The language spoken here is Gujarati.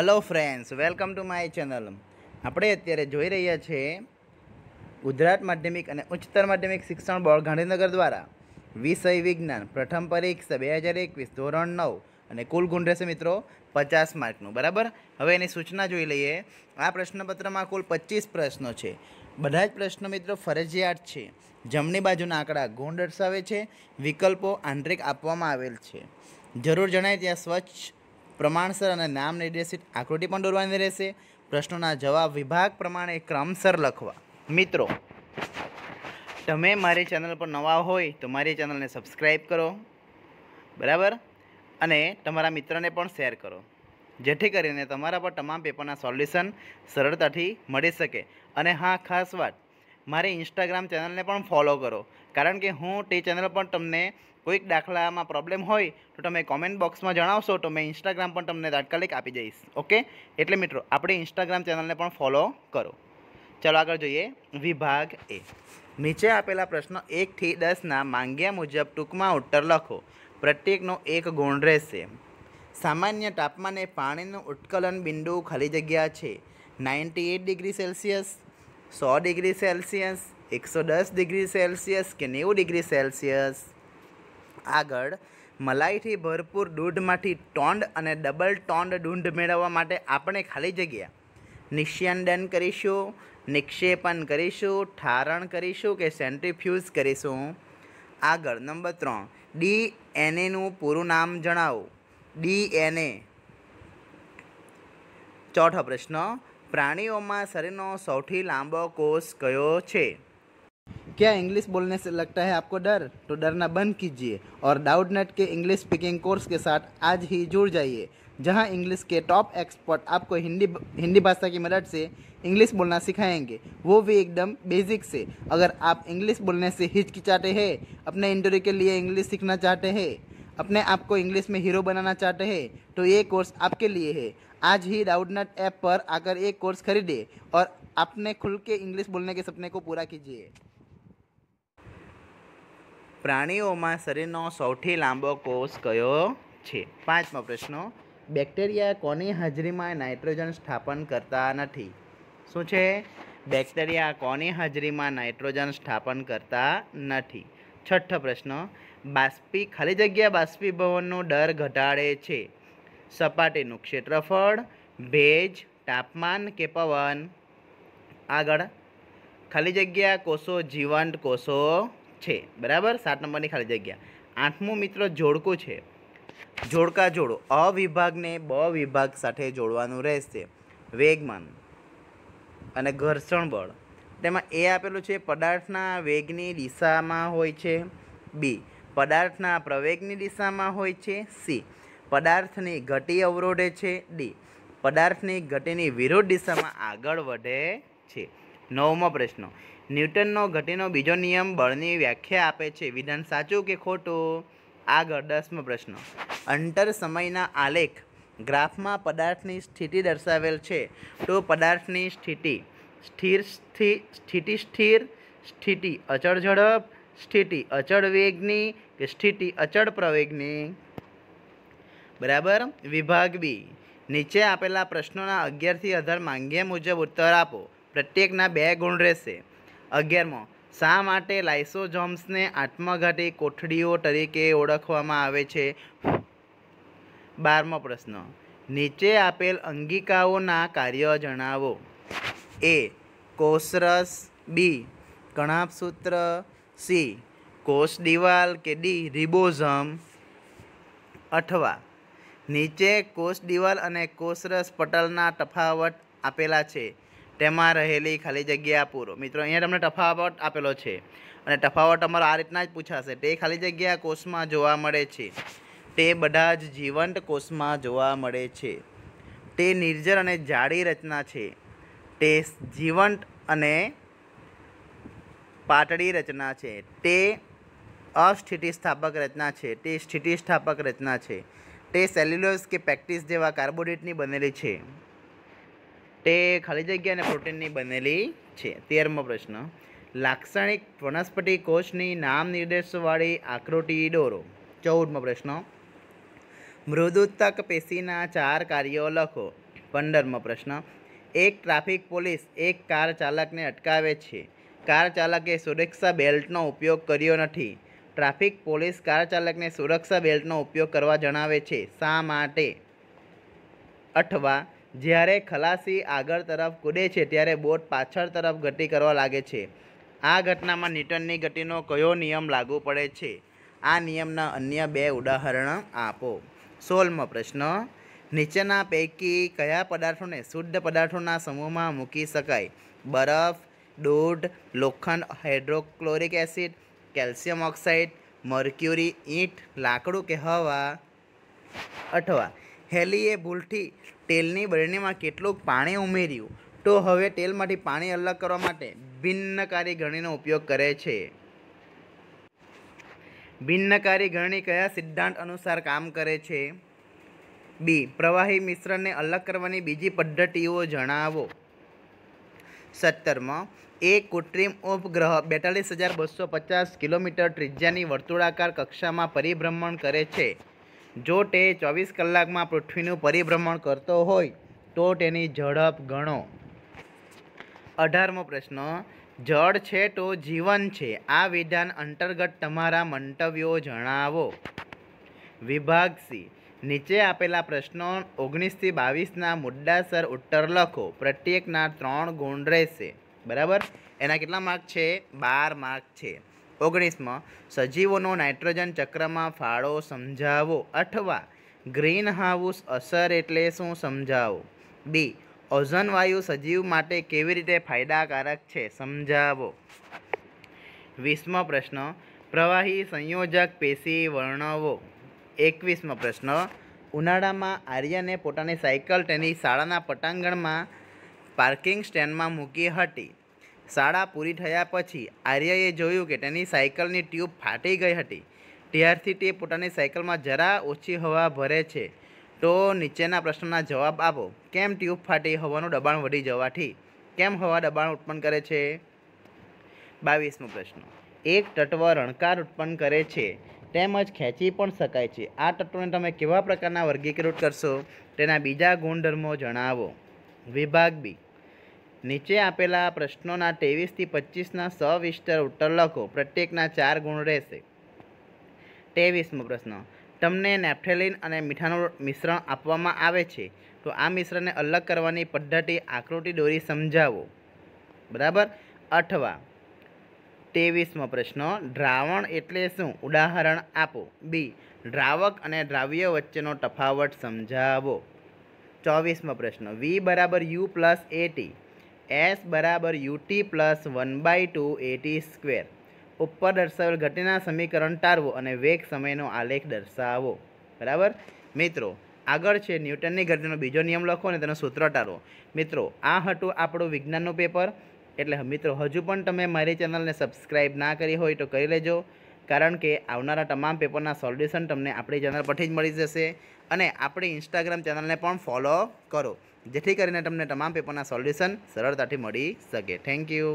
hello friends welcome to my channel આપણે અત્યારે જોઈ રહ્યા છીએ ગુજરાત માધ્યમિક અને ઉચ્ચતર માધ્યમિક શિક્ષણ બોર્ડ ગાંધીનગર દ્વારા વિષય વિજ્ઞાન પ્રથમ પરીક્ષા બે હજાર એકવીસ ધોરણ નવ અને કુલ ગુણ રહેશે મિત્રો પચાસ માર્કનું બરાબર હવે એની સૂચના જોઈ લઈએ આ પ્રશ્નપત્રમાં કુલ પચીસ પ્રશ્નો છે બધા જ પ્રશ્નો મિત્રો ફરજિયાત છે જમણી બાજુના આંકડા ગુણ દર્શાવે છે વિકલ્પો આંતરિક આપવામાં આવેલ છે જરૂર જણાય ત્યાં સ્વચ્છ પ્રમાણસર અને નામ નિર્દેશિત આકૃતિ પણ દોરવાની રહેશે પ્રશ્નોના જવાબ વિભાગ પ્રમાણે ક્રમસર લખવા મિત્રો તમે મારી ચેનલ પર નવા હોય તો મારી ચેનલને સબસ્ક્રાઈબ કરો બરાબર અને તમારા મિત્રને પણ શેર કરો જેથી કરીને તમારા પર તમામ પેપરના સોલ્યુશન સરળતાથી મળી શકે અને હા ખાસ વાત મારી ઇન્સ્ટાગ્રામ ચેનલને પણ ફોલો કરો કારણ કે હું તે ચેનલ પણ તમને કોઈક દાખલામાં પ્રોબ્લેમ હોય તો તમે કોમેન્ટ બોક્સમાં જણાવશો તો મેં ઇન્સ્ટાગ્રામ પણ તમને તાત્કાલિક આપી જઈશ ઓકે એટલે મિત્રો આપણે ઇન્સ્ટાગ્રામ ચેનલને પણ ફોલો કરો ચાલો આગળ જોઈએ વિભાગ એ નીચે આપેલા પ્રશ્નો એકથી દસના માંગ્યા મુજબ ટૂંકમાં ઉત્તર લખો પ્રત્યેકનો એક ગુણ રહેશે સામાન્ય તાપમાને પાણીનું ઉત્કલન બિંદુ ખાલી જગ્યા છે નાઇન્ટી એટ ડિગ્રી સેલ્સિયસ સો ડિગ્રી સેલ્સિયસ એકસો દસ ડિગ્રી સેલ્સિયસ કે નેવું ડિગ્રી સેલ્સિયસ આગળ મલાઈથી ભરપૂર દૂધમાંથી ટોન્ડ અને ડબલ ટોંડ દૂધ મેળવવા માટે આપણે ખાલી જગ્યા નિશ્યંદન કરીશું નિક્ષેપન કરીશું ઠારણ કરીશું કે સેન્ટ્રીફ્યુઝ કરીશું આગળ નંબર ત્રણ ડી એનએનું પૂરું નામ જણાવો ડી એનએ ચોથો પ્રશ્ન પ્રાણીઓમાં શરીરનો સૌથી લાંબો કોષ કયો છે क्या इंग्लिश बोलने से लगता है आपको डर तो डरना बंद कीजिए और डाउट नेट के इंग्लिश स्पीकिंग कोर्स के साथ आज ही जुड़ जाइए जहां इंग्लिश के टॉप एक्सपर्ट आपको हिंदी हिंदी भाषा की मदद से इंग्लिश बोलना सिखाएंगे वो भी एकदम बेसिक से अगर आप इंग्लिश बोलने से हिचकिचाते हैं अपने इंटरव्यू के लिए इंग्लिश सीखना चाहते हैं अपने आप को इंग्लिश में हीरो बनाना चाहते हैं तो ये कोर्स आपके लिए है आज ही डाउटनट ऐप पर आकर एक कोर्स खरीदे और अपने खुल के इंग्लिश बोलने के सपने को पूरा कीजिए પ્રાણીઓમાં શરીરનો સૌથી લાંબો કોષ કયો છે પાંચમો પ્રશ્ન બેક્ટેરિયા કોની હાજરીમાં નાઇટ્રોજન સ્થાપન કરતા નથી શું છે બેક્ટેરિયા કોની હાજરીમાં નાઇટ્રોજન સ્થાપન કરતા નથી છઠ્ઠો પ્રશ્ન બાષ્પી ખાલી જગ્યા બાષ્પીભવનનો ડર ઘટાડે છે સપાટીનું ક્ષેત્રફળ ભેજ તાપમાન કે પવન આગળ ખાલી જગ્યા કોષો જીવંત કોષો છે બરાબર સાત નંબરની ખાલી જગ્યા આઠમો મિત્ર જોડકું છે જોડકા જોડો અ વિભાગને બ વિભાગ સાથે જોડવાનું રહેશે વેગમાન અને ઘર્ષણ બળ તેમાં એ આપેલું છે પદાર્થના વેગની દિશામાં હોય છે બી પદાર્થના પ્રવેગની દિશામાં હોય છે સી પદાર્થની ઘટી અવરોધે છે ડી પદાર્થની ઘટીની વિરોધ દિશામાં આગળ વધે છે નવમો પ્રશ્ન ન્યૂટનનો ઘટીનો બીજો નિયમ બળની વ્યાખ્યા આપે છે વિધાન સાચું કે ખોટું આગળ દસમો પ્રશ્ન અંતર સમયના આલેખ ગ્રાફમાં પદાર્થની સ્થિતિ દર્શાવેલ છે તો પદાર્થની સ્થિતિ સ્થિર સ્થિતિ સ્થિર સ્થિતિ અચળ ઝડપ સ્થિતિ અચળ વેગની કે સ્થિતિ અચળ પ્રવેગની બરાબર વિભાગ બી નીચે આપેલા પ્રશ્નોના અગિયારથી અઢાર માંગ્યા મુજબ ઉત્તર આપો પ્રત્યેકના બે ગુણ રહેશે અગિયારમો શા માટે લાઇસોજોમ્સને આત્મઘાતી કોઠડીઓ તરીકે ઓળખવામાં આવે છે બારમો પ્રશ્ન નીચે આપેલ અંગિકાઓના કાર્ય જણાવો એ કોષરસ બી કણાપસૂત્ર સી કોષ દિવાલ કે ડી રિબોઝમ અથવા નીચે કોષ દિવાલ અને કોષરસ પટલના તફાવત આપેલા છે તેમાં રહેલી ખાલી જગ્યા પૂરો મિત્રો અહીંયા તમને તફાવત આપેલો છે અને તફાવત તમારો આ રીતના જ પૂછાશે તે ખાલી જગ્યા કોષમાં જોવા મળે છે તે બધા જ જીવંત કોષમાં જોવા મળે છે તે નિર્જર અને જાડી રચના છે તે જીવંત અને પાતળી રચના છે તે અસ્થિતિસ્થાપક રચના છે તે સ્થિતિસ્થાપક રચના છે તે સેલ્યુલોઝ કે પેક્ટિસ જેવા કાર્બોડેટની બનેલી છે તે ખાલી જગ્યા અને પ્રોટીનની બનેલી છે તેરમો પ્રશ્ન લાક્ષણિક વનસ્પતિ કોષની નામ નિર્દેશવાળી આકૃતિ દોરો ચૌદમો પ્રશ્ન મૃદુતક પેશીના ચાર કાર્યો લખો પંદરમો પ્રશ્ન એક ટ્રાફિક પોલીસ એક કાર ચાલકને અટકાવે છે કાર ચાલકે સુરક્ષા બેલ્ટનો ઉપયોગ કર્યો નથી ટ્રાફિક પોલીસ કાર ચાલકને સુરક્ષા બેલ્ટનો ઉપયોગ કરવા જણાવે છે શા માટે અથવા જ્યારે ખલાસી આગળ તરફ કૂદે છે ત્યારે બોટ પાછળ તરફ ગતિ કરવા લાગે છે આ ઘટનામાં ન્યૂટનની ગતિનો કયો નિયમ લાગુ પડે છે આ નિયમના અન્ય બે ઉદાહરણ આપો સોલમો પ્રશ્ન નીચેના પૈકી કયા પદાર્થોને શુદ્ધ પદાર્થોના સમૂહમાં મૂકી શકાય બરફ દૂધ લોખંડ hydrochloric acid calcium oxide mercury ઈંટ લાકડું કહેવા અથવા હેલીએ ભૂલથી તેલની બળણીમાં કેટલું પાણી ઉમેર્યું તો હવે તેલમાંથી પાણી અલગ કરવા માટે ભિન્નકારી ઘણીનો ઉપયોગ કરે છે ભિન્નકારી ઘણી કયા સિદ્ધાંત અનુસાર કામ કરે છે બી પ્રવાહી મિશ્રણને અલગ કરવાની બીજી પદ્ધતિઓ જણાવો સત્તરમાં એ કૃત્રિમ ઉપગ્રહ બેતાલીસ હજાર બસો પચાસ કિલોમીટર ત્રિજ્યાની વર્તુળાકાર કક્ષામાં પરિભ્રમણ કરે છે જો તે ચોવીસ કલાકમાં પૃથ્વીનું પરિભ્રમણ કરતો હોય તો તેની ઝડપ ગણો અઢારમો પ્રશ્ન જળ છે તો જીવન છે આ વિધાન અંતર્ગત તમારા મંતવ્યો જણાવો વિભાગ સી નીચે આપેલા પ્રશ્નો ઓગણીસથી બાવીસના મુદ્દાસર ઉત્તર લખો પ્રત્યેકના ત્રણ ગુણ રહેશે બરાબર એના કેટલા માર્ક છે બાર માર્ક છે ઓગણીસમાં સજીવોનો નાઇટ્રોજન ચક્રમાં ફાળો સમજાવો અથવા ગ્રીનહાઉસ અસર એટલે શું સમજાવો બી ઓઝોન વાયુ સજીવ માટે કેવી રીતે ફાયદાકારક છે સમજાવો વીસમો પ્રશ્ન પ્રવાહી સંયોજક પેશી વર્ણવો એકવીસમો પ્રશ્ન ઉનાળામાં આર્યને પોતાની સાયકલ તેની શાળાના પટાંગણમાં પાર્કિંગ સ્ટેન્ડમાં મૂકી હતી શાળા પૂરી થયા પછી આર્યએ જોયું કે તેની સાયકલની ટ્યુબ ફાટી ગઈ હતી ત્યારથી તે પોતાની સાયકલમાં જરા ઓછી હવા ભરે છે તો નીચેના પ્રશ્નના જવાબ આપો કેમ ટ્યુબ ફાટી હવાનું દબાણ વધી જવાથી કેમ હવા દબાણ ઉત્પન્ન કરે છે બાવીસમો પ્રશ્ન એક તત્વ રણકાર ઉત્પન્ન કરે છે તેમજ ખેંચી પણ શકાય છે આ તત્વોને તમે કેવા પ્રકારના વર્ગીકૃત કરશો તેના બીજા ગુણધર્મો જણાવો વિભાગ બી નીચે આપેલા પ્રશ્નોના ત્રેવીસથી પચીસના સવિસ્તર ઉત્તર લખો પ્રત્યેકના ચાર ગુણ રહેશે ત્રેવીસમો પ્રશ્ન તમને નેપ્થેલિન અને મીઠાનું મિશ્રણ આપવામાં આવે છે તો આ મિશ્રણને અલગ કરવાની પદ્ધતિ આકૃતિ દોરી સમજાવો બરાબર અથવા ત્રેવીસમો પ્રશ્ન દ્રાવણ એટલે શું ઉદાહરણ આપો બી દ્રાવક અને દ્રાવ્ય વચ્ચેનો તફાવત સમજાવો ચોવીસમો પ્રશ્ન વી બરાબર યુ પ્લસ એટી એસ બરાબર UT plus one by two AT square ઉપર દર્શાવેલ ઘટના સમીકરણ ટાળવો અને વેગ સમયનો આલેખ દર્શાવો બરાબર મિત્રો આગળ છે ન્યૂટનની ઘટનાનો બીજો નિયમ લખો અને તેનો સૂત્ર ટાળો મિત્રો આ હતું આપણું વિજ્ઞાનનું પેપર એટલે મિત્રો હજુ પણ તમે મારી ચેનલને સબસ્ક્રાઈબ ના કરી હોય તો કરી લેજો કારણ કે આવનારા તમામ પેપરના સોલ્યુશન તમને આપણી ચેનલ પરથી જ મળી જશે અને આપણી ઇન્સ્ટાગ્રામ ચેનલને પણ ફોલો કરો જેથી કરીને તમને તમામ પેપરના સોલ્યુશન સરળતાથી મળી શકે થેન્ક યુ